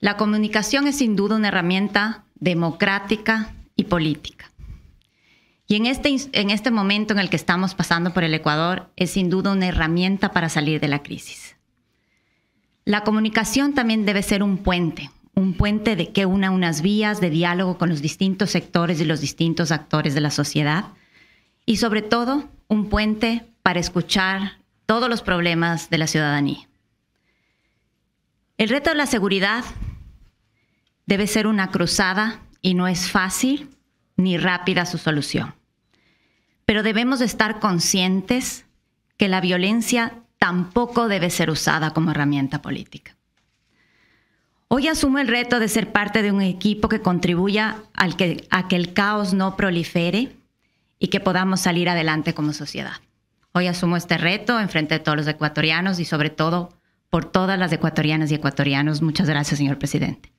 La comunicación es sin duda una herramienta democrática y política. Y en este, en este momento en el que estamos pasando por el Ecuador, es sin duda una herramienta para salir de la crisis. La comunicación también debe ser un puente, un puente de que una unas vías de diálogo con los distintos sectores y los distintos actores de la sociedad, y sobre todo un puente para escuchar todos los problemas de la ciudadanía. El reto de la seguridad Debe ser una cruzada y no es fácil ni rápida su solución. Pero debemos estar conscientes que la violencia tampoco debe ser usada como herramienta política. Hoy asumo el reto de ser parte de un equipo que contribuya al que, a que el caos no prolifere y que podamos salir adelante como sociedad. Hoy asumo este reto en frente de todos los ecuatorianos y sobre todo por todas las ecuatorianas y ecuatorianos. Muchas gracias, señor presidente.